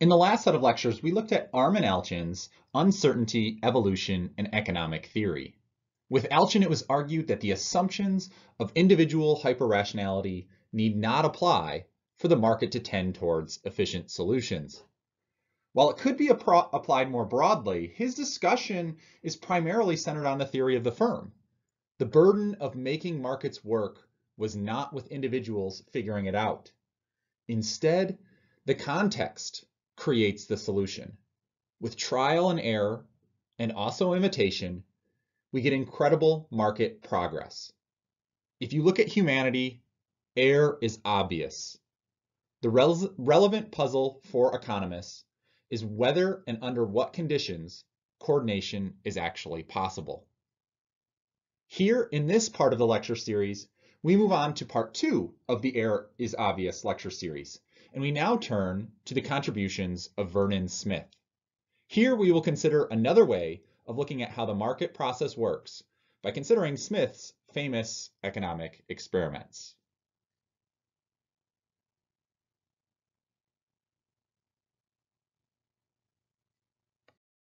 In the last set of lectures, we looked at Armin Alchin's uncertainty, evolution, and economic theory. With Alchin, it was argued that the assumptions of individual hyperrationality need not apply for the market to tend towards efficient solutions. While it could be applied more broadly, his discussion is primarily centered on the theory of the firm. The burden of making markets work was not with individuals figuring it out. Instead, the context creates the solution. With trial and error, and also imitation, we get incredible market progress. If you look at humanity, error is obvious. The relevant puzzle for economists is whether and under what conditions coordination is actually possible. Here in this part of the lecture series, we move on to part two of the Error is Obvious lecture series, and we now turn to the contributions of Vernon Smith. Here we will consider another way of looking at how the market process works by considering Smith's famous economic experiments.